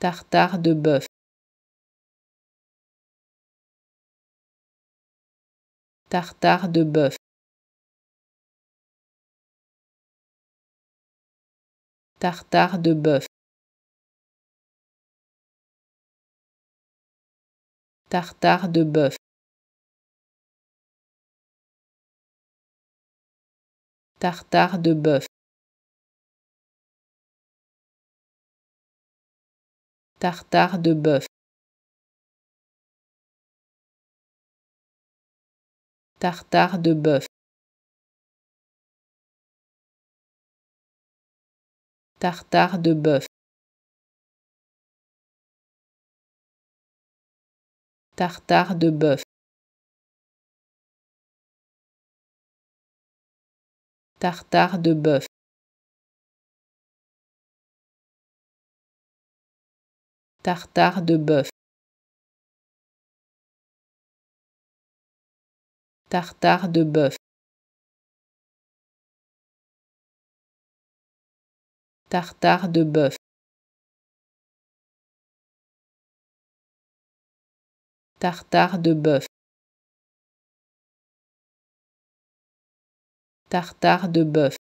tartare de bœuf. Tartare de bœuf. Tartare de bœuf. Tartare de bœuf. Tartare de bœuf. tartare de bœuf, tartare de bœuf, tartare de bœuf, tartare de bœuf. Tartare de bœuf. tartare de bœuf, tartare de bœuf, tartare de bœuf, tartare de bœuf, tartare de bœuf.